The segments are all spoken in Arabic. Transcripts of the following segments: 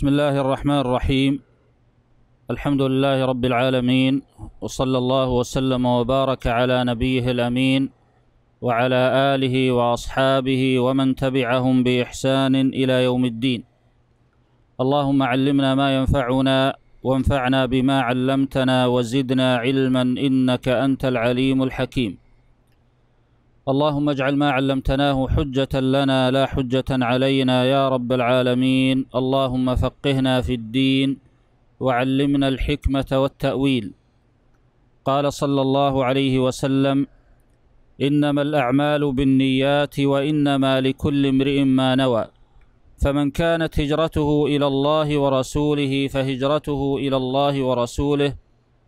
بسم الله الرحمن الرحيم الحمد لله رب العالمين وصلى الله وسلم وبارك على نبيه الأمين وعلى آله وأصحابه ومن تبعهم بإحسان إلى يوم الدين اللهم علمنا ما ينفعنا وانفعنا بما علمتنا وزدنا علما إنك أنت العليم الحكيم اللهم اجعل ما علمتناه حجة لنا لا حجة علينا يا رب العالمين اللهم فقهنا في الدين وعلمنا الحكمة والتأويل قال صلى الله عليه وسلم إنما الأعمال بالنيات وإنما لكل امرئ ما نوى فمن كانت هجرته إلى الله ورسوله فهجرته إلى الله ورسوله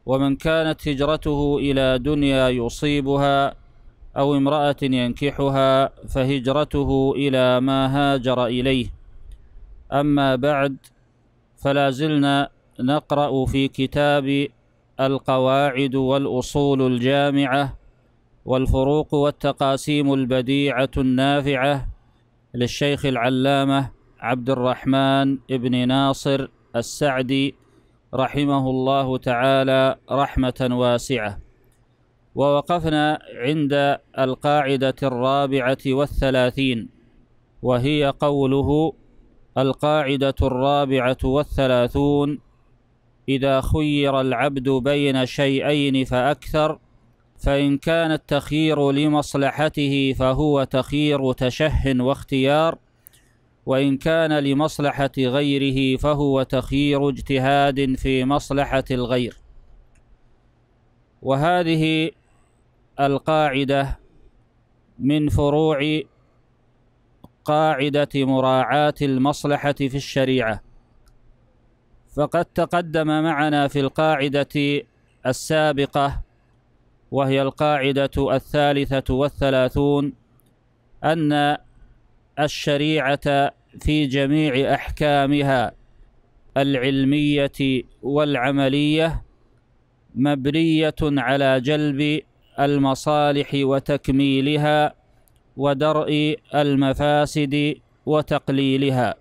ومن كانت هجرته إلى دنيا يصيبها أو امرأة ينكحها فهجرته إلى ما هاجر إليه أما بعد فلا زلنا نقرأ في كتاب القواعد والأصول الجامعة والفروق والتقاسيم البديعة النافعة للشيخ العلامة عبد الرحمن بن ناصر السعدي رحمه الله تعالى رحمة واسعة ووقفنا عند القاعدة الرابعة والثلاثين وهي قوله القاعدة الرابعة والثلاثون إذا خير العبد بين شيئين فأكثر فإن كان التخيير لمصلحته فهو تخيير تشه واختيار وإن كان لمصلحة غيره فهو تخيير اجتهاد في مصلحة الغير وهذه القاعدة من فروع قاعدة مراعاة المصلحة في الشريعة فقد تقدم معنا في القاعدة السابقة وهي القاعدة الثالثة والثلاثون أن الشريعة في جميع أحكامها العلمية والعملية مبنية على جلب المصالح وتكميلها ودرء المفاسد وتقليلها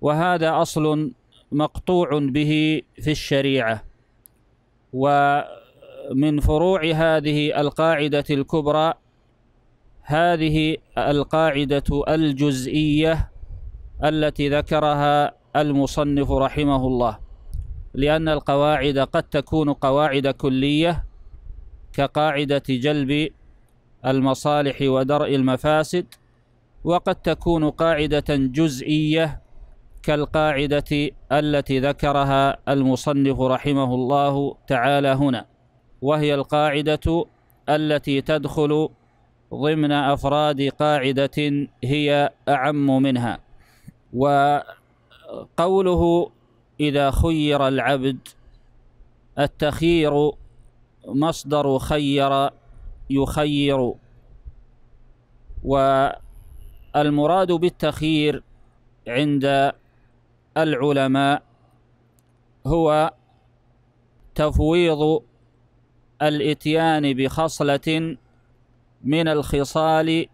وهذا أصل مقطوع به في الشريعة ومن فروع هذه القاعدة الكبرى هذه القاعدة الجزئية التي ذكرها المصنف رحمه الله لأن القواعد قد تكون قواعد كلية كقاعدة جلب المصالح ودرء المفاسد وقد تكون قاعدة جزئية كالقاعدة التي ذكرها المصنف رحمه الله تعالى هنا وهي القاعدة التي تدخل ضمن أفراد قاعدة هي أعم منها وقوله إذا خير العبد التخيير مصدر خير يخير والمراد بالتخيير عند العلماء هو تفويض الاتيان بخصلة من الخصال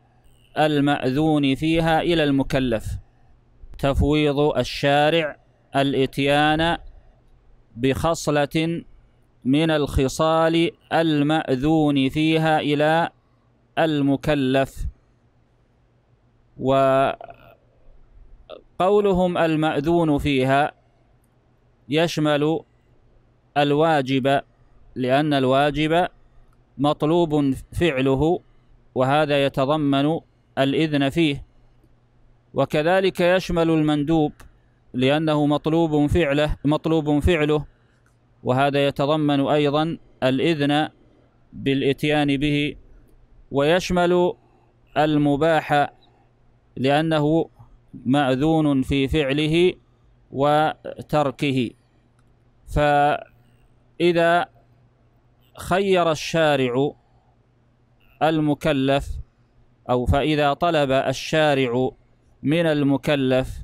المأذون فيها إلى المكلف تفويض الشارع الاتيان بخصلة من الخصال المأذون فيها إلى المكلف وقولهم المأذون فيها يشمل الواجب لأن الواجب مطلوب فعله وهذا يتضمن الإذن فيه وكذلك يشمل المندوب لأنه مطلوب فعله مطلوب فعله وهذا يتضمن أيضا الإذن بالإتيان به ويشمل المباح لأنه مأذون في فعله وتركه فإذا خير الشارع المكلف أو فإذا طلب الشارع من المكلف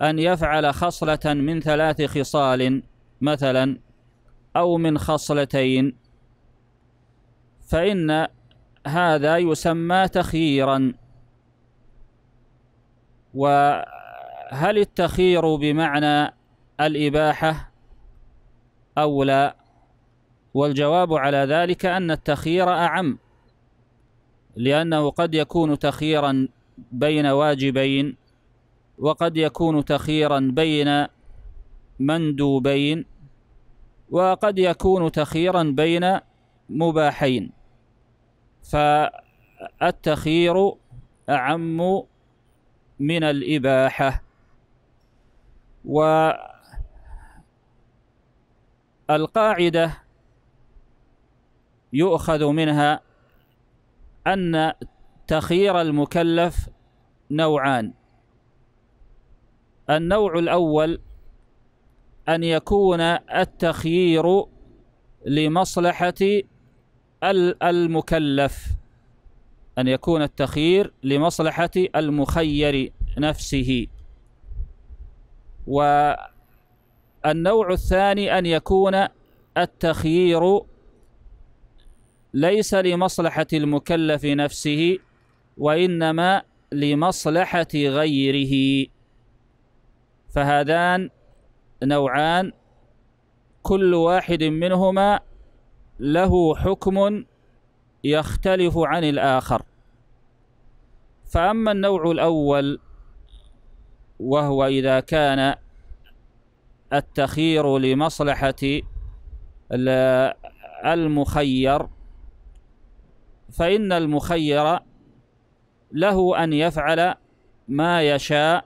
أن يفعل خصلة من ثلاث خصال مثلا أو من خصلتين فإن هذا يسمى تخييرا وهل التخيير بمعنى الإباحة أو لا والجواب على ذلك أن التخيير أعم لأنه قد يكون تخييرا بين واجبين وقد يكون تخييرا بين مندوبين وقد يكون تخييرا بين مباحين فالتخيير أعم من الإباحة والقاعدة يؤخذ منها أن تخيير المكلف نوعان النوع الأول أن يكون التخيير لمصلحة المكلف أن يكون التخيير لمصلحة المخير نفسه والنوع الثاني أن يكون التخيير ليس لمصلحة المكلف نفسه وإنما لمصلحة غيره فهذان نوعان كل واحد منهما له حكم يختلف عن الآخر فأما النوع الأول وهو إذا كان التخيير لمصلحة المخير فإن المخير له أن يفعل ما يشاء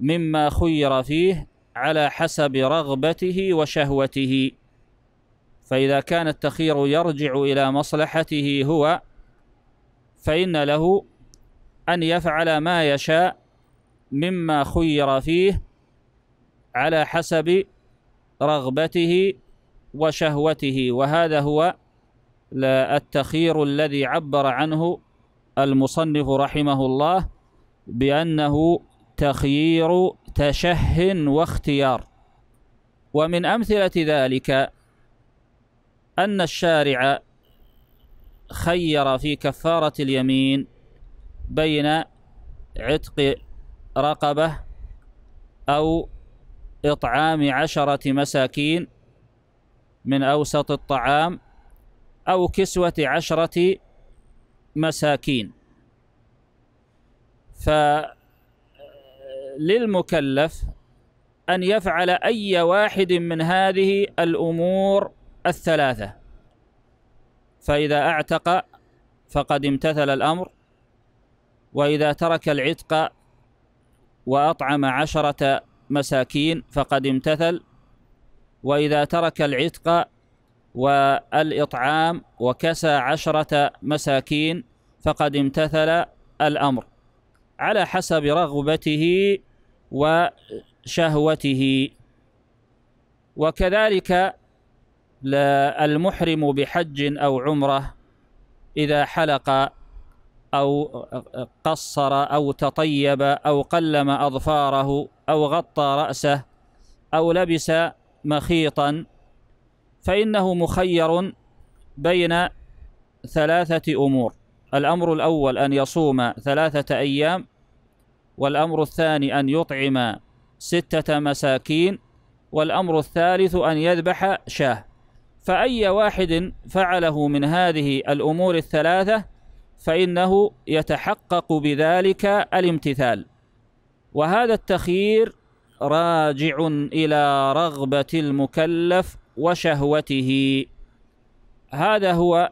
مما خير فيه على حسب رغبته وشهوته فإذا كان التخير يرجع إلى مصلحته هو فإن له أن يفعل ما يشاء مما خير فيه على حسب رغبته وشهوته وهذا هو التخير الذي عبر عنه المصنف رحمه الله بأنه تخيير تشه واختيار ومن أمثلة ذلك أن الشارع خير في كفارة اليمين بين عتق رقبة أو إطعام عشرة مساكين من أوسط الطعام أو كسوة عشرة مساكين ف للمكلف أن يفعل أي واحد من هذه الأمور الثلاثة فإذا أعتق فقد امتثل الأمر وإذا ترك العتق وأطعم عشرة مساكين فقد امتثل وإذا ترك العتق والإطعام وكسى عشرة مساكين فقد امتثل الأمر على حسب رغبته وشهوته وكذلك المحرم بحج أو عمره إذا حلق أو قصر أو تطيب أو قلم أظفاره أو غطى رأسه أو لبس مخيطا فإنه مخير بين ثلاثة أمور الأمر الأول أن يصوم ثلاثة أيام والأمر الثاني أن يطعم ستة مساكين والأمر الثالث أن يذبح شاه فأي واحد فعله من هذه الأمور الثلاثة فإنه يتحقق بذلك الامتثال وهذا التخيير راجع إلى رغبة المكلف وشهوته هذا هو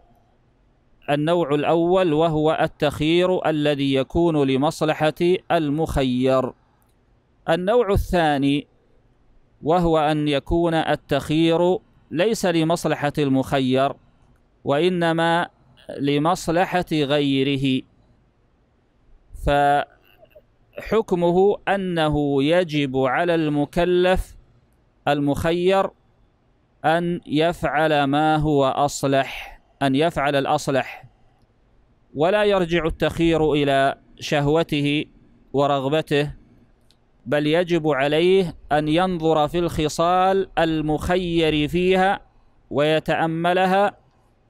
النوع الأول وهو التخيير الذي يكون لمصلحة المخير النوع الثاني وهو أن يكون التخيير ليس لمصلحة المخير وإنما لمصلحة غيره فحكمه أنه يجب على المكلف المخير أن يفعل ما هو أصلح أن يفعل الأصلح ولا يرجع التخير إلى شهوته ورغبته بل يجب عليه أن ينظر في الخصال المخير فيها ويتأملها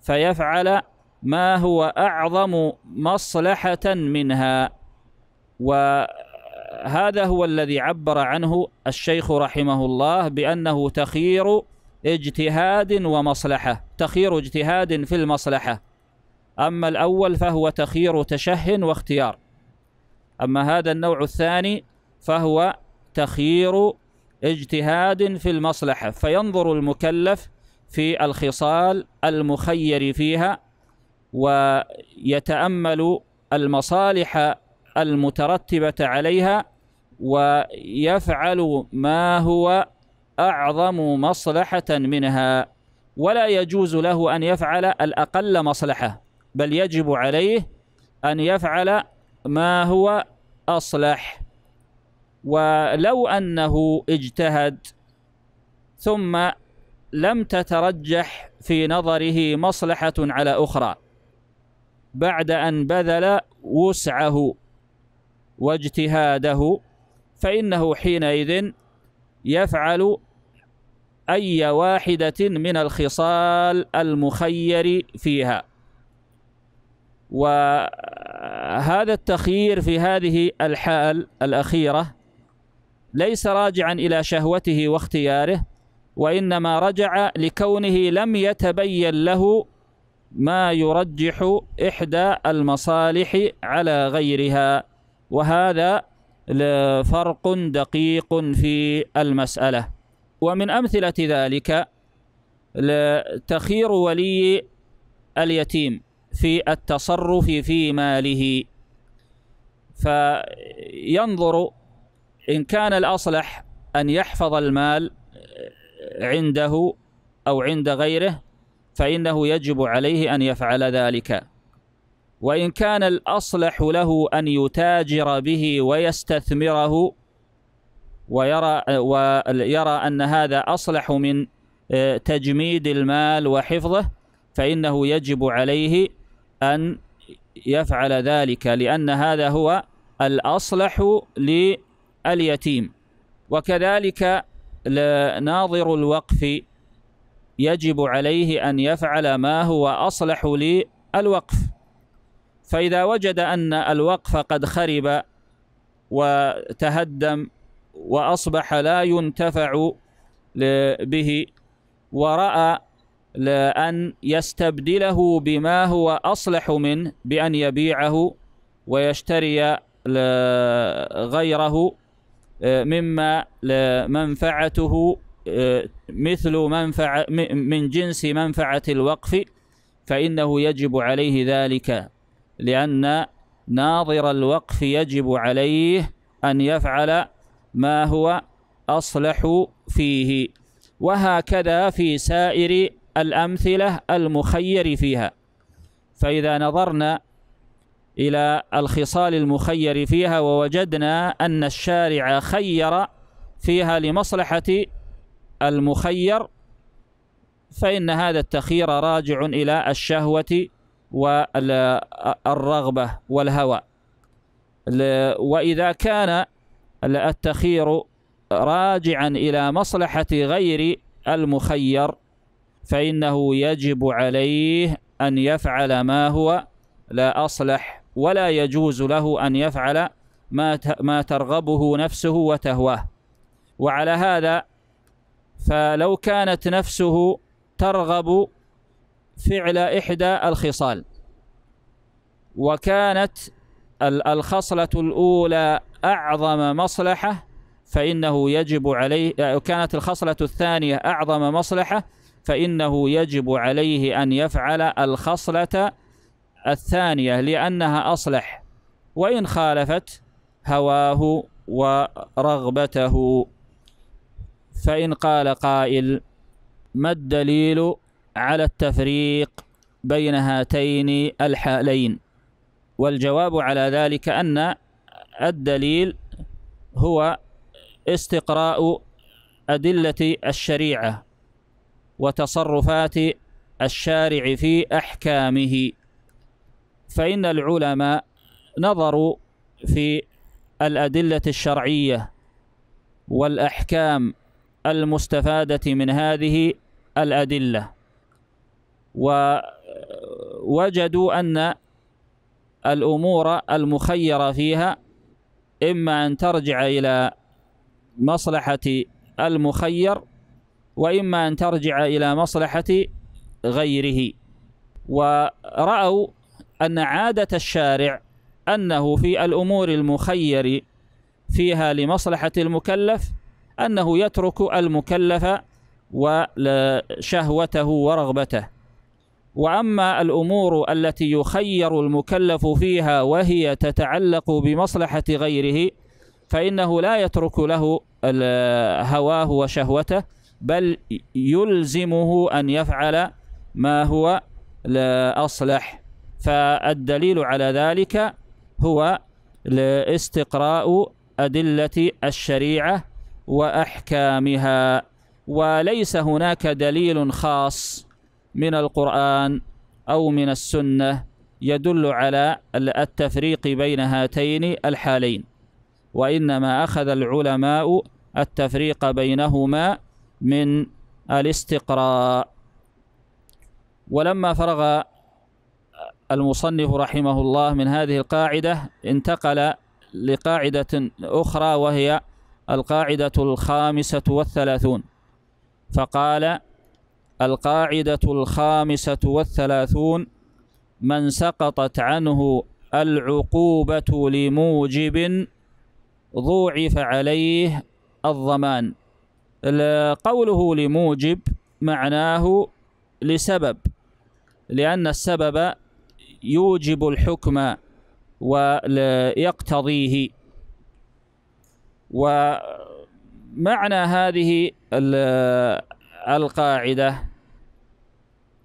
فيفعل ما هو أعظم مصلحة منها وهذا هو الذي عبر عنه الشيخ رحمه الله بأنه تخير اجتهاد ومصلحة تخير اجتهاد في المصلحة أما الأول فهو تخير تشه واختيار أما هذا النوع الثاني فهو تخيير اجتهاد في المصلحة فينظر المكلف في الخصال المخير فيها ويتأمل المصالح المترتبة عليها ويفعل ما هو أعظم مصلحة منها ولا يجوز له أن يفعل الأقل مصلحة بل يجب عليه أن يفعل ما هو أصلح ولو أنه اجتهد ثم لم تترجح في نظره مصلحة على أخرى بعد أن بذل وسعه واجتهاده فإنه حينئذ يفعل أي واحدة من الخصال المخير فيها وهذا التخيير في هذه الحال الأخيرة ليس راجعا إلى شهوته واختياره وإنما رجع لكونه لم يتبين له ما يرجح إحدى المصالح على غيرها وهذا فرق دقيق في المسألة ومن أمثلة ذلك تخير ولي اليتيم في التصرف في ماله فينظر إن كان الأصلح أن يحفظ المال عنده أو عند غيره فإنه يجب عليه أن يفعل ذلك وإن كان الأصلح له أن يتاجر به ويستثمره ويرى ويرى أن هذا أصلح من آه، تجميد المال وحفظه فإنه يجب عليه أن يفعل ذلك لأن هذا هو الأصلح لليتيم وكذلك ناظر الوقف يجب عليه أن يفعل ما هو أصلح للوقف فإذا وجد أن الوقف قد خرب وتهدم وأصبح لا ينتفع به ورأى أن يستبدله بما هو أصلح منه بأن يبيعه ويشتري غيره آه، مما منفعته آه، مثل منفعة من جنس منفعة الوقف فإنه يجب عليه ذلك لأن ناظر الوقف يجب عليه أن يفعل ما هو أصلح فيه وهكذا في سائر الأمثلة المخير فيها فإذا نظرنا إلى الخصال المخير فيها ووجدنا أن الشارع خير فيها لمصلحة المخير فإن هذا التخيير راجع إلى الشهوة والرغبة والهوى وإذا كان التخير راجعا إلى مصلحة غير المخير فإنه يجب عليه أن يفعل ما هو لا أصلح ولا يجوز له أن يفعل ما ما ترغبه نفسه وتهواه وعلى هذا فلو كانت نفسه ترغب فعل إحدى الخصال وكانت الخصلة الأولى أعظم مصلحة فإنه يجب عليه آه، كانت الخصلة الثانية أعظم مصلحة فإنه يجب عليه أن يفعل الخصلة الثانية لأنها أصلح وإن خالفت هواه ورغبته فإن قال قائل ما الدليل على التفريق بين هاتين الحالين والجواب على ذلك أن الدليل هو استقراء أدلة الشريعة وتصرفات الشارع في أحكامه فإن العلماء نظروا في الأدلة الشرعية والأحكام المستفادة من هذه الأدلة ووجدوا أن الأمور المخيرة فيها إما أن ترجع إلى مصلحة المخير وإما أن ترجع إلى مصلحة غيره ورأوا أن عادة الشارع أنه في الأمور المخير فيها لمصلحة المكلف أنه يترك المكلف وشهوته ورغبته واما الامور التي يخير المكلف فيها وهي تتعلق بمصلحه غيره فانه لا يترك له هواه وشهوته بل يلزمه ان يفعل ما هو لا اصلح فالدليل على ذلك هو استقراء ادله الشريعه واحكامها وليس هناك دليل خاص من القرآن أو من السنة يدل على التفريق بين هاتين الحالين وإنما أخذ العلماء التفريق بينهما من الاستقراء ولما فرغ المصنف رحمه الله من هذه القاعدة انتقل لقاعدة أخرى وهي القاعدة الخامسة والثلاثون فقال القاعدة الخامسة والثلاثون من سقطت عنه العقوبة لموجب ضوعف عليه الضمان قوله لموجب معناه لسبب لأن السبب يوجب الحكم ويقتضيه ومعنى هذه القاعدة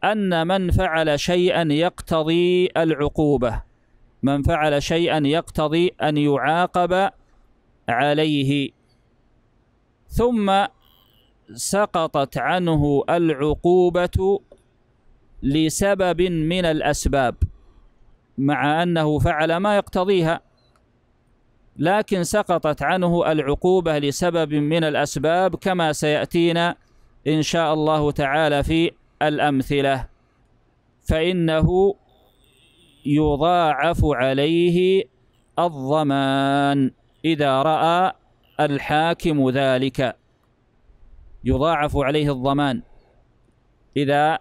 أن من فعل شيئا يقتضي العقوبة من فعل شيئا يقتضي أن يعاقب عليه ثم سقطت عنه العقوبة لسبب من الأسباب مع أنه فعل ما يقتضيها لكن سقطت عنه العقوبة لسبب من الأسباب كما سيأتينا إن شاء الله تعالى في الأمثلة فإنه يضاعف عليه الضمان إذا رأى الحاكم ذلك يضاعف عليه الضمان إذا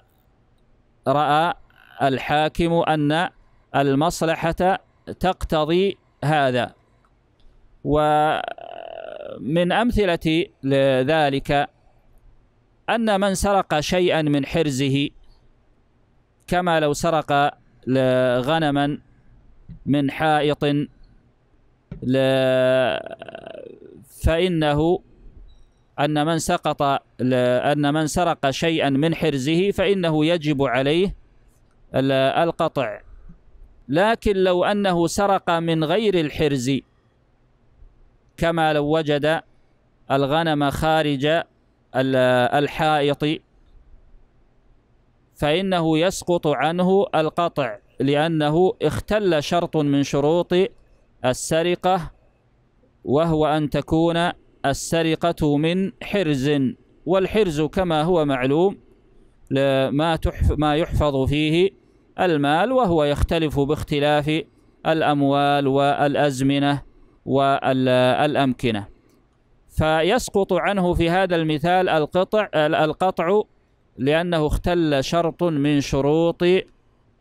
رأى الحاكم أن المصلحة تقتضي هذا ومن أمثلة ذلك أن من سرق شيئا من حرزه كما لو سرق غنما من حائط فإنه أن من سقط أن من سرق شيئا من حرزه فإنه يجب عليه القطع لكن لو أنه سرق من غير الحرز كما لو وجد الغنم خارج الحائط فإنه يسقط عنه القطع لأنه اختل شرط من شروط السرقة وهو أن تكون السرقة من حرز والحرز كما هو معلوم ما ما يحفظ فيه المال وهو يختلف باختلاف الأموال والأزمنة والأمكنة فيسقط عنه في هذا المثال القطع القطع لأنه اختل شرط من شروط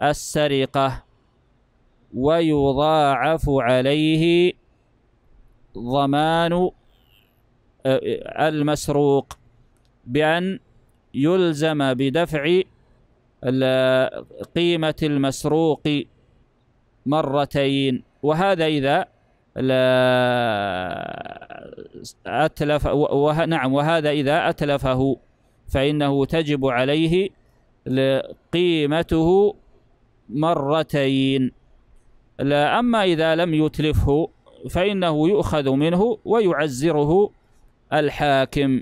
السرقة ويضاعف عليه ضمان آه، المسروق بأن يلزم بدفع قيمة المسروق مرتين وهذا إذا أتلف وه نعم وهذا إذا أتلفه فإنه تجب عليه قيمته مرتين لا أما إذا لم يتلفه فإنه يؤخذ منه ويعزره الحاكم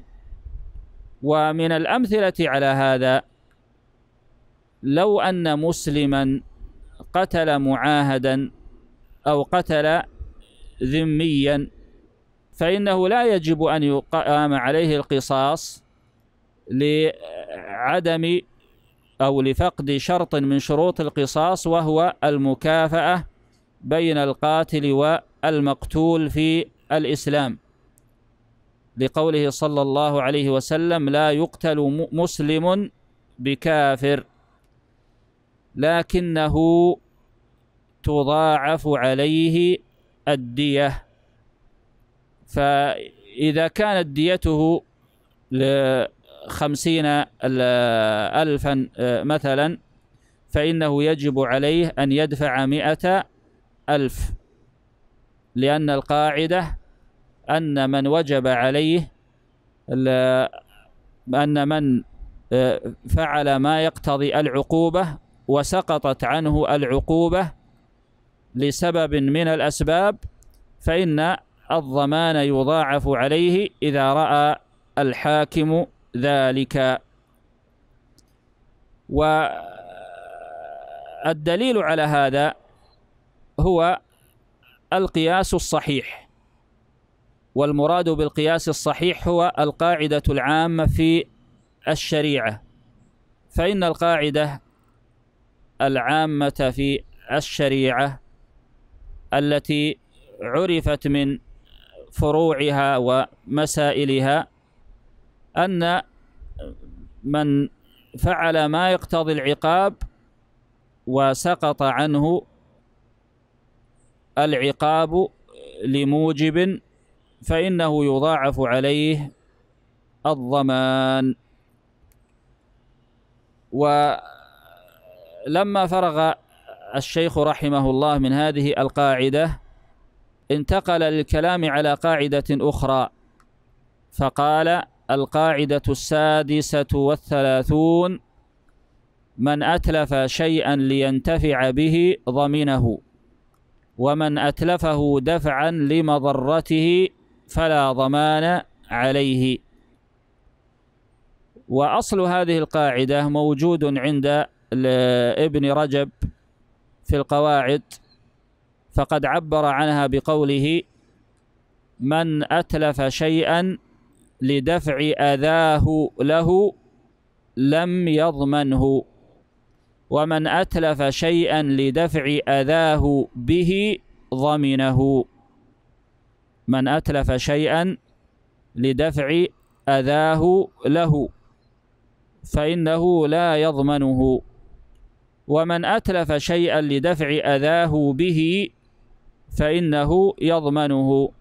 ومن الأمثلة على هذا لو أن مسلما قتل معاهدا أو قتل ذميا فإنه لا يجب أن يقام عليه القصاص لعدم أو لفقد شرط من شروط القصاص وهو المكافأة بين القاتل والمقتول في الإسلام لقوله صلى الله عليه وسلم لا يقتل مسلم بكافر لكنه تضاعف عليه الدية فإذا كانت ديته لخمسين ألفا مثلا فإنه يجب عليه أن يدفع مئة ألف لأن القاعدة أن من وجب عليه أن من آه، فعل ما يقتضي العقوبة وسقطت عنه العقوبة لسبب من الأسباب فإن الضمان يضاعف عليه إذا رأى الحاكم ذلك والدليل على هذا هو القياس الصحيح والمراد بالقياس الصحيح هو القاعدة العامة في الشريعة فإن القاعدة العامة في الشريعة التي عرفت من فروعها ومسائلها أن من فعل ما يقتضي العقاب وسقط عنه العقاب لموجب فإنه يضاعف عليه الضمان ولما فرغ الشيخ رحمه الله من هذه القاعدة انتقل للكلام على قاعدة أخرى فقال القاعدة السادسة والثلاثون من أتلف شيئا لينتفع به ضمنه ومن أتلفه دفعا لمضرته فلا ضمان عليه وأصل هذه القاعدة موجود عند ابن رجب في القواعد فقد عبر عنها بقوله من أتلف شيئا لدفع أذاه له لم يضمنه ومن أتلف شيئا لدفع أذاه به ضمنه من أتلف شيئا لدفع أذاه له فإنه لا يضمنه ومن أتلف شيئا لدفع أذاه به فإنه يضمنه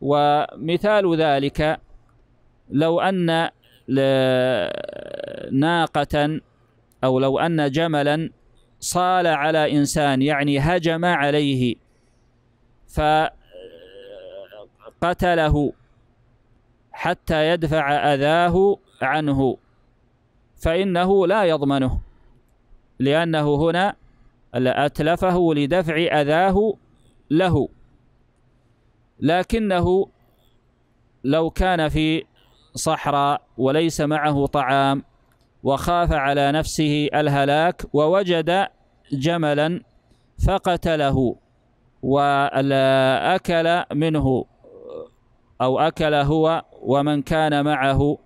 ومثال ذلك لو أن ناقة أو لو أن جملا صال على إنسان يعني هجم عليه فقتله حتى يدفع أذاه عنه فإنه لا يضمنه لأنه هنا أتلفه لدفع أذاه له لكنه لو كان في صحراء وليس معه طعام وخاف على نفسه الهلاك ووجد جملا فقتله وأكل منه أو أكل هو ومن كان معه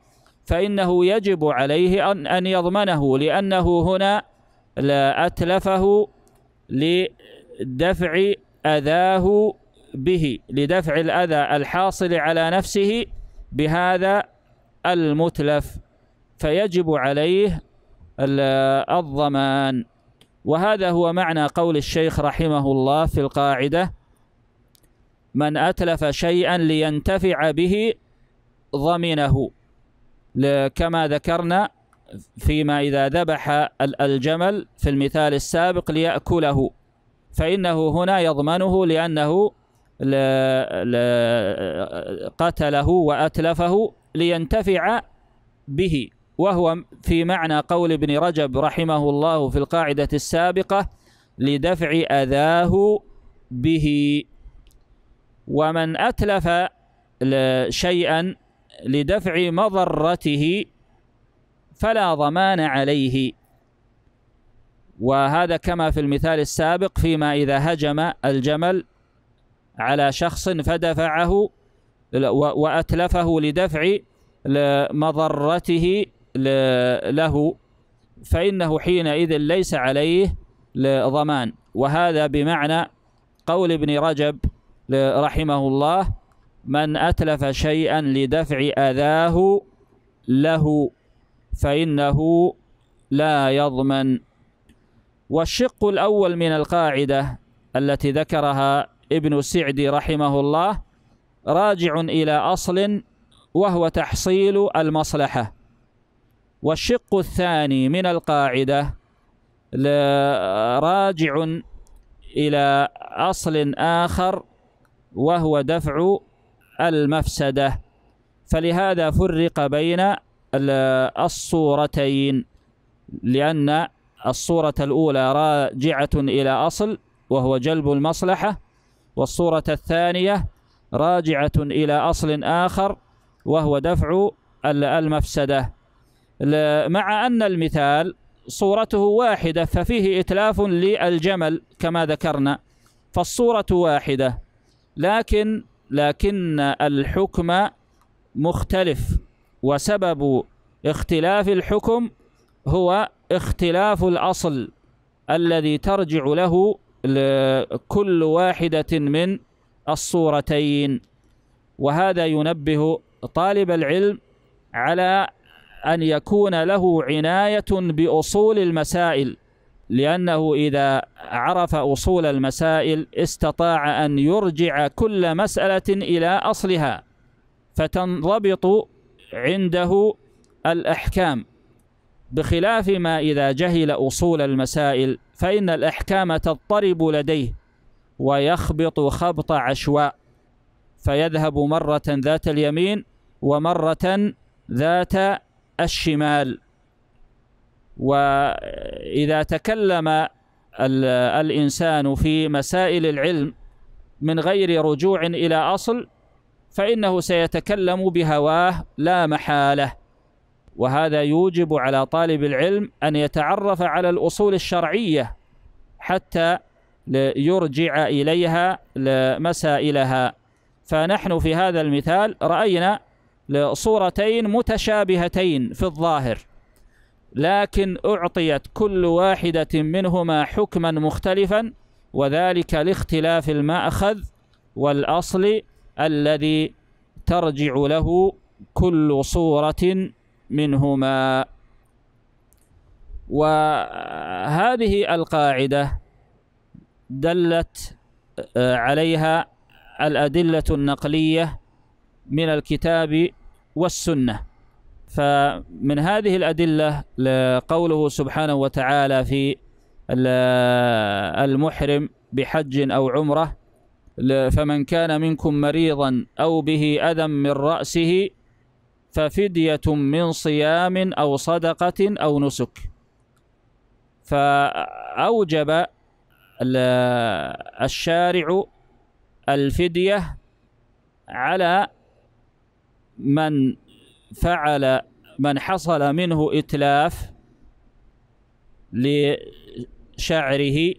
فإنه يجب عليه أن يضمنه لأنه هنا أتلفه لدفع أذاه به لدفع الأذى الحاصل على نفسه بهذا المتلف فيجب عليه الضمان وهذا هو معنى قول الشيخ رحمه الله في القاعدة من أتلف شيئا لينتفع به ضمنه كما ذكرنا فيما إذا ذبح الجمل في المثال السابق ليأكله فإنه هنا يضمنه لأنه قتله وأتلفه لينتفع به وهو في معنى قول ابن رجب رحمه الله في القاعدة السابقة لدفع أذاه به ومن أتلف شيئا لدفع مضرته فلا ضمان عليه وهذا كما في المثال السابق فيما إذا هجم الجمل على شخص فدفعه وأتلفه لدفع مضرته له فإنه حينئذ ليس عليه ضمان وهذا بمعنى قول ابن رجب رحمه الله من أتلف شيئا لدفع أذاه له فإنه لا يضمن والشق الأول من القاعدة التي ذكرها ابن سعد رحمه الله راجع إلى أصل وهو تحصيل المصلحة والشق الثاني من القاعدة راجع إلى أصل آخر وهو دفع المفسدة فلهذا فرق بين الصورتين لأن الصورة الأولى راجعة إلى أصل وهو جلب المصلحة والصورة الثانية راجعة إلى أصل آخر وهو دفع المفسدة مع أن المثال صورته واحدة ففيه إتلاف للجمل كما ذكرنا فالصورة واحدة لكن لكن الحكم مختلف وسبب اختلاف الحكم هو اختلاف الأصل الذي ترجع له كل واحدة من الصورتين وهذا ينبه طالب العلم على أن يكون له عناية بأصول المسائل لأنه إذا عرف أصول المسائل استطاع أن يرجع كل مسألة إلى أصلها فتنضبط عنده الأحكام بخلاف ما إذا جهل أصول المسائل فإن الأحكام تضطرب لديه ويخبط خبط عشواء فيذهب مرة ذات اليمين ومرة ذات الشمال وإذا تكلم الإنسان في مسائل العلم من غير رجوع إلى أصل فإنه سيتكلم بهواه لا محالة وهذا يوجب على طالب العلم أن يتعرف على الأصول الشرعية حتى يرجع إليها مسائلها فنحن في هذا المثال رأينا صورتين متشابهتين في الظاهر لكن أعطيت كل واحدة منهما حكما مختلفا وذلك لاختلاف المأخذ والأصل الذي ترجع له كل صورة منهما وهذه القاعدة دلت آه، عليها الأدلة النقلية من الكتاب والسنة فمن هذه الأدلة قوله سبحانه وتعالى في المحرم بحج أو عمره فمن كان منكم مريضا أو به أذى من رأسه ففدية من صيام أو صدقة أو نسك فأوجب الشارع الفدية على من فعل من حصل منه إتلاف لشعره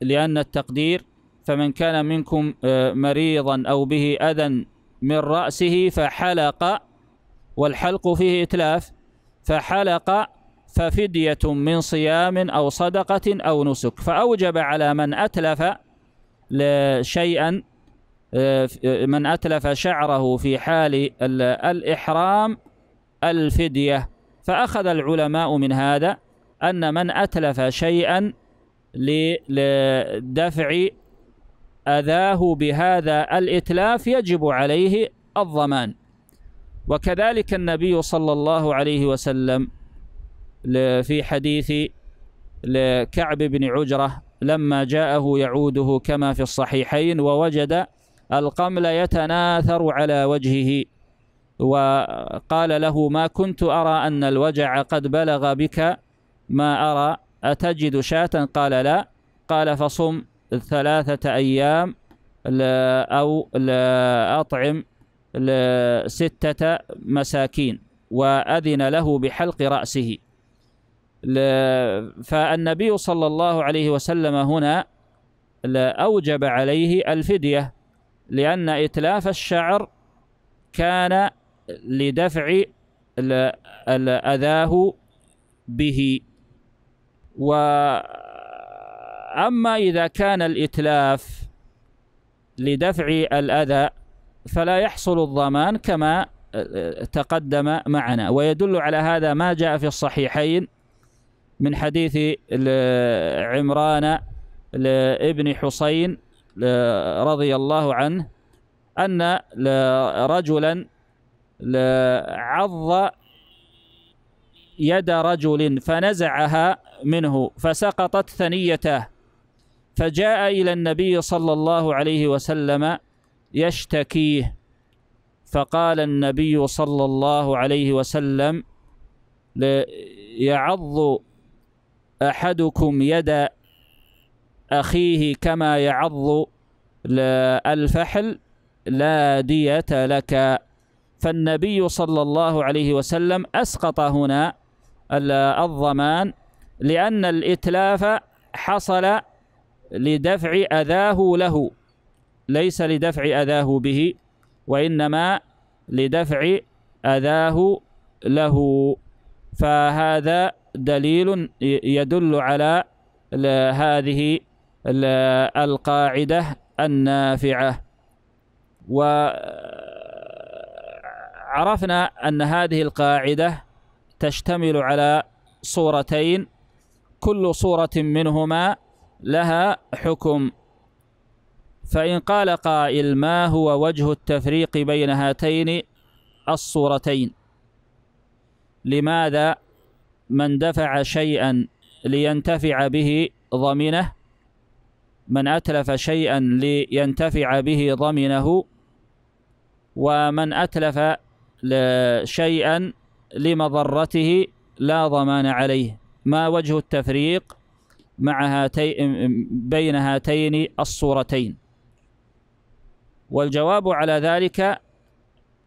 لأن التقدير فمن كان منكم آه، مريضا أو به أذى من رأسه فحلق والحلق فيه إتلاف فحلق ففدية من صيام أو صدقة أو نسك فأوجب على من أتلف شيئا آه، من أتلف شعره في حال الإحرام الفدية فأخذ العلماء من هذا أن من أتلف شيئا لدفع أذاه بهذا الإتلاف يجب عليه الضمان وكذلك النبي صلى الله عليه وسلم في حديث لكعب بن عجرة لما جاءه يعوده كما في الصحيحين ووجد القمل يتناثر على وجهه وقال له ما كنت أرى أن الوجع قد بلغ بك ما أرى أتجد شاة قال لا قال فصم ثلاثة أيام أو أطعم ستة مساكين وأذن له بحلق رأسه فالنبي صلى الله عليه وسلم هنا أوجب عليه الفدية لأن إتلاف الشعر كان لدفع أذاه به و أما إذا كان الإتلاف لدفع الأذى فلا يحصل الضمان كما آه، آه، تقدم معنا ويدل على هذا ما جاء في الصحيحين من حديث عمران لابن حسين آه، رضي الله عنه أن رجلا عض يد رجل فنزعها منه فسقطت ثنيته فجاء إلى النبي صلى الله عليه وسلم يشتكيه فقال النبي صلى الله عليه وسلم يعض أحدكم يد أخيه كما يعض الفحل لا دية لك فالنبي صلى الله عليه وسلم أسقط هنا الضمان لأن الإتلاف حصل لدفع أذاه له ليس لدفع أذاه به وإنما لدفع أذاه له فهذا دليل يدل على هذه القاعدة النافعة وعرفنا أن هذه القاعدة تشتمل على صورتين كل صورة منهما لها حكم فإن قال قائل ما هو وجه التفريق بين هاتين الصورتين لماذا من دفع شيئا لينتفع به ضمنه من أتلف شيئا لينتفع به ضمنه ومن أتلف شيئا لمضرته لا ضمان عليه ما وجه التفريق مع هاتين بين هاتين الصورتين والجواب على ذلك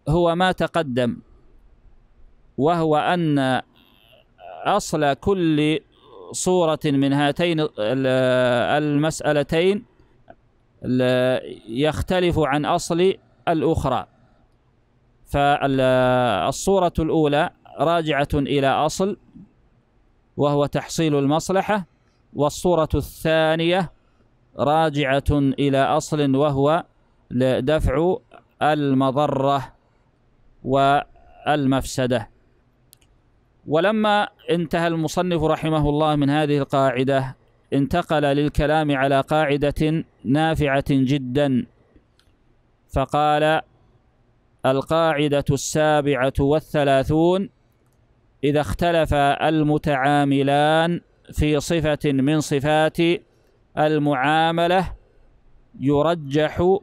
هو ما تقدم وهو أن أصل كل صورة من هاتين المسألتين يختلف عن أصل الأخرى فالصورة الأولى راجعة إلى أصل وهو تحصيل المصلحة والصورة الثانية راجعة إلى أصل وهو دفع المضرة والمفسدة ولما انتهى المصنف رحمه الله من هذه القاعدة انتقل للكلام على قاعدة نافعة جدا فقال القاعدة السابعة والثلاثون إذا اختلف المتعاملان في صفة من صفات المعاملة يرجح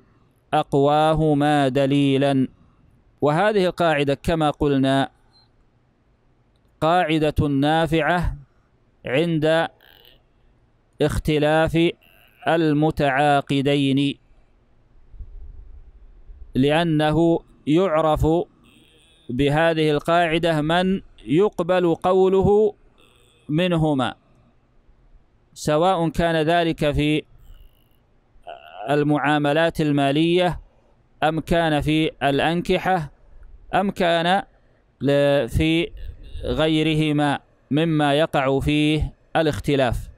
أقواهما دليلا وهذه القاعدة كما قلنا قاعدة نافعة عند اختلاف المتعاقدين لأنه يعرف بهذه القاعدة من يقبل قوله منهما سواء كان ذلك في المعاملات المالية أم كان في الأنكحة أم كان في غيرهما مما يقع فيه الاختلاف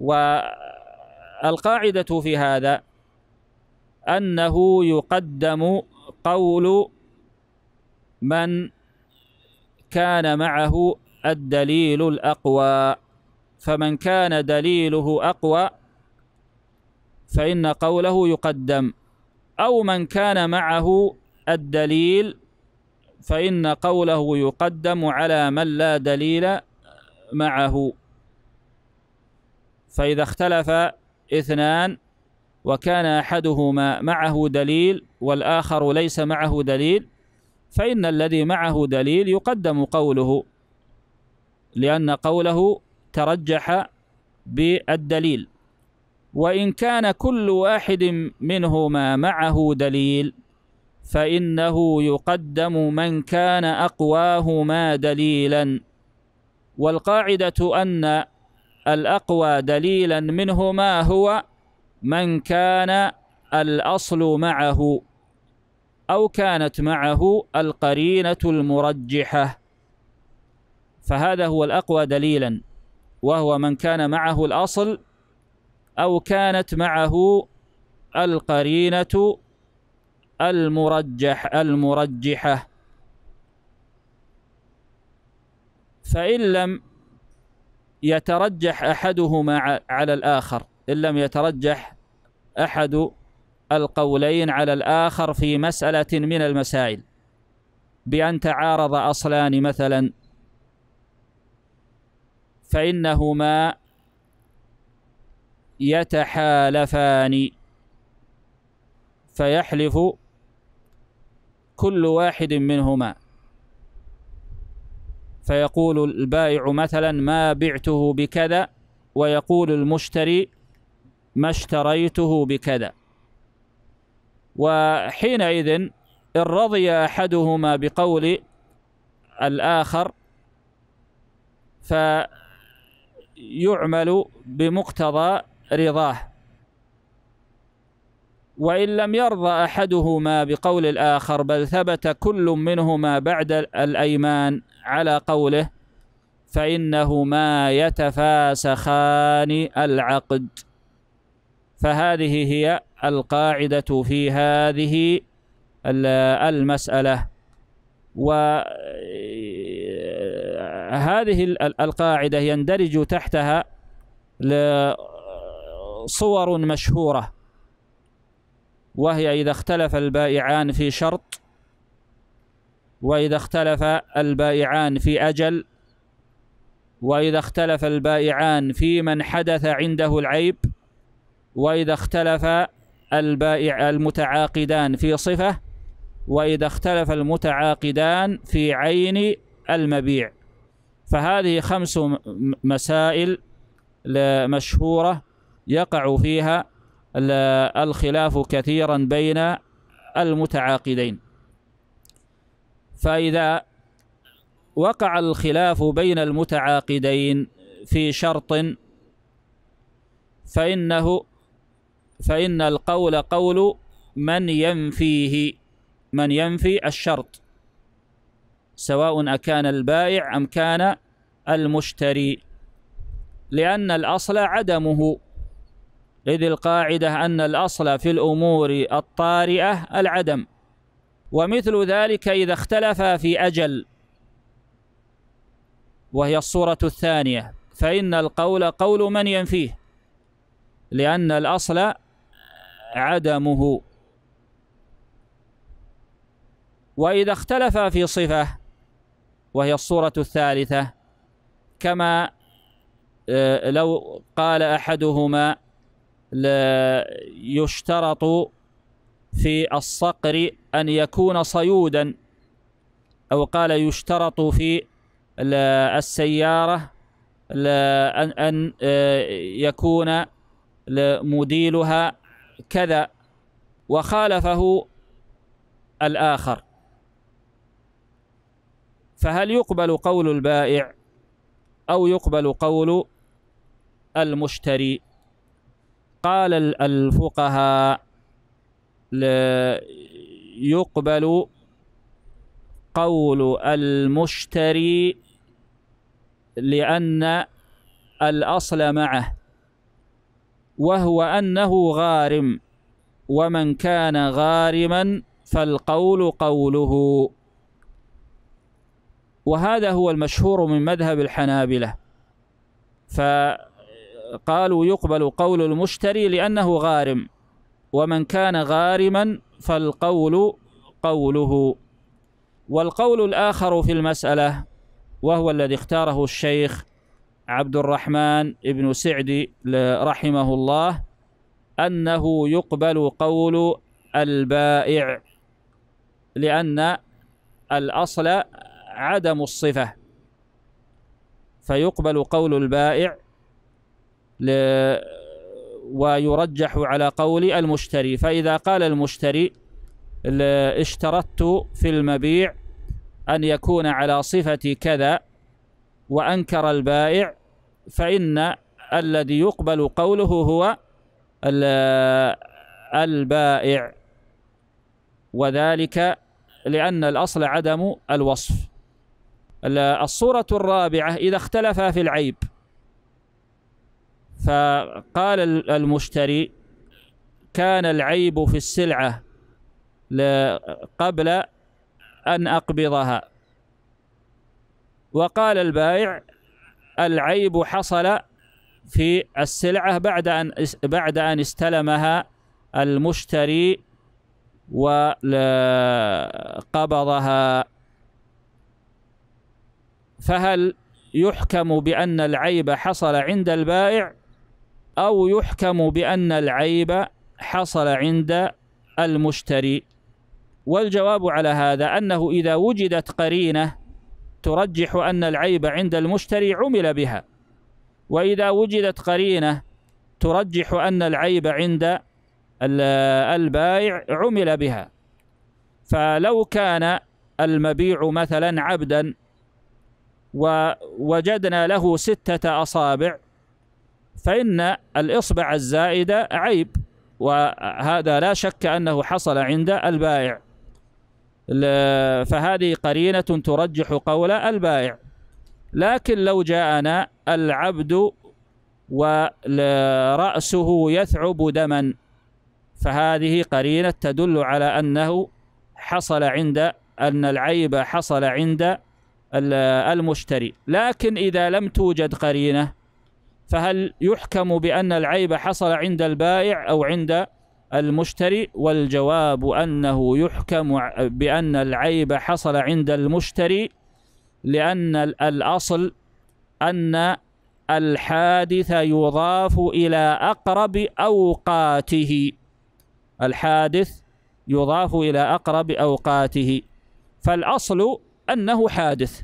والقاعدة في هذا أنه يقدم قول من كان معه الدليل الأقوى فمن كان دليله أقوى فإن قوله يقدم أو من كان معه الدليل فإن قوله يقدم على من لا دليل معه فإذا اختلف اثنان وكان أحدهما معه دليل والآخر ليس معه دليل فإن الذي معه دليل يقدم قوله لأن قوله ترجح بالدليل وإن كان كل واحد منهما معه دليل فإنه يقدم من كان أقواهما دليلا والقاعدة أن الأقوى دليلا منهما هو من كان الأصل معه أو كانت معه القرينة المرجحة فهذا هو الأقوى دليلاً وهو من كان معه الأصل أو كانت معه القرينة المرجح المرجحة فإن لم يترجح أحدهما على الآخر إن لم يترجح أحد القولين على الآخر في مسألة من المسائل بأن تعارض أصلان مثلاً فإنهما يتحالفان فيحلف كل واحد منهما فيقول البائع مثلا ما بعته بكذا ويقول المشتري ما اشتريته بكذا وحينئذ إن رضي أحدهما بقول الآخر فالآخر يعمل بمقتضى رضاه وإن لم يرضى أحدهما بقول الآخر بل ثبت كل منهما بعد الأيمان على قوله فإنهما يتفاسخان العقد فهذه هي القاعدة في هذه المسألة و هذه القاعدة يندرج تحتها صور مشهورة وهي إذا اختلف البائعان في شرط وإذا اختلف البائعان في أجل وإذا اختلف البائعان في من حدث عنده العيب وإذا اختلف البائع المتعاقدان في صفة وإذا اختلف المتعاقدان في عين المبيع فهذه خمس مسائل مشهورة يقع فيها الخلاف كثيرا بين المتعاقدين فإذا وقع الخلاف بين المتعاقدين في شرط فإنه فإن القول قول من ينفيه من ينفي الشرط سواء أكان البائع أم كان المشتري لأن الأصل عدمه إذ القاعدة أن الأصل في الأمور الطارئة العدم ومثل ذلك إذا اختلف في أجل وهي الصورة الثانية فإن القول قول من ينفيه لأن الأصل عدمه وإذا اختلف في صفة وهي الصورة الثالثة كما آه، لو قال أحدهما يشترط في الصقر أن يكون صيودا أو قال يشترط في السيارة أن آه، يكون مديلها كذا وخالفه الآخر فهل يقبل قول البائع أو يقبل قول المشتري قال الفقهاء يقبل قول المشتري لأن الأصل معه وهو أنه غارم ومن كان غارما فالقول قوله وهذا هو المشهور من مذهب الحنابلة فقالوا يقبل قول المشتري لأنه غارم ومن كان غارما فالقول قوله والقول الآخر في المسألة وهو الذي اختاره الشيخ عبد الرحمن بن سعدي رحمه الله أنه يقبل قول البائع لأن الأصل عدم الصفة فيقبل قول البائع ل... ويرجح على قول المشتري فإذا قال المشتري اشترطت في المبيع أن يكون على صفة كذا وأنكر البائع فإن الذي يقبل قوله هو البائع وذلك لأن الأصل عدم الوصف الصورة الرابعة إذا اختلفا في العيب فقال المشتري كان العيب في السلعة قبل أن أقبضها وقال البائع العيب حصل في السلعة بعد أن بعد أن استلمها المشتري وقبضها فهل يحكم بأن العيب حصل عند البائع أو يحكم بأن العيب حصل عند المشتري والجواب على هذا أنه إذا وجدت قرينة ترجح أن العيب عند المشتري عمل بها وإذا وجدت قرينة ترجح أن العيب عند البائع عمل بها فلو كان المبيع مثلا عبدا ووجدنا له ستة أصابع فإن الإصبع الزائدة عيب وهذا لا شك أنه حصل عند البائع فهذه قرينة ترجح قول البائع لكن لو جاءنا العبد ورأسه يثعب دما فهذه قرينة تدل على أنه حصل عند أن العيب حصل عند المشتري لكن إذا لم توجد قرينة فهل يحكم بأن العيب حصل عند البائع أو عند المشتري والجواب أنه يحكم بأن العيب حصل عند المشتري لأن الأصل أن الحادث يضاف إلى أقرب أوقاته الحادث يضاف إلى أقرب أوقاته فالأصل أنه حادث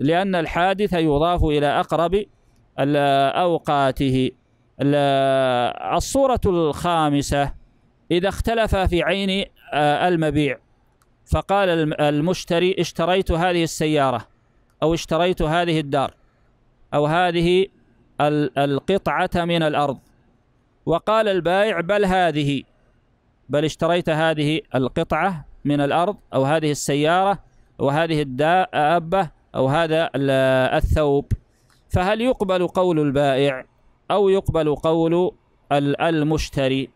لأن الحادث يضاف إلى أقرب أوقاته الصورة الخامسة إذا اختلف في عين آه، المبيع فقال المشتري اشتريت هذه السيارة أو اشتريت هذه الدار أو هذه القطعة من الأرض وقال البائع بل هذه بل اشتريت هذه القطعة من الأرض أو هذه السيارة وهذه الدابة أو هذا الثوب فهل يقبل قول البائع أو يقبل قول المشتري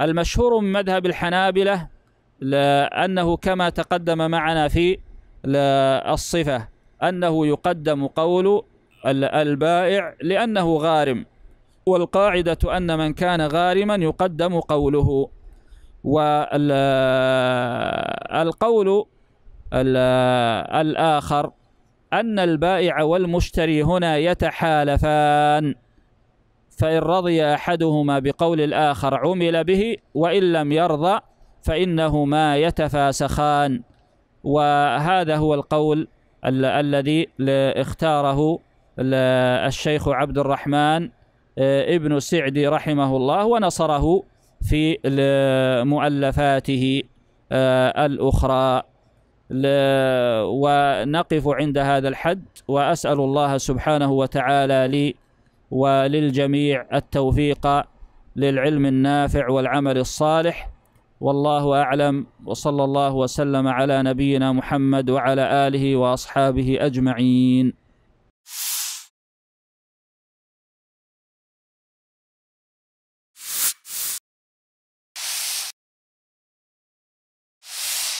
المشهور من مذهب الحنابلة أنه كما تقدم معنا في الصفة أنه يقدم قول البائع لأنه غارم والقاعدة أن من كان غارما يقدم قوله والقول الآخر أن البائع والمشتري هنا يتحالفان فإن رضي أحدهما بقول الآخر عمل به وإن لم يرضى فإنهما يتفاسخان وهذا هو القول ال الذي اختاره الشيخ عبد الرحمن آه، ابن سعدي رحمه الله ونصره في مؤلفاته آه، الأخرى ونقف عند هذا الحد وأسأل الله سبحانه وتعالى لي وللجميع التوفيق للعلم النافع والعمل الصالح والله أعلم وصلى الله وسلم على نبينا محمد وعلى آله وأصحابه أجمعين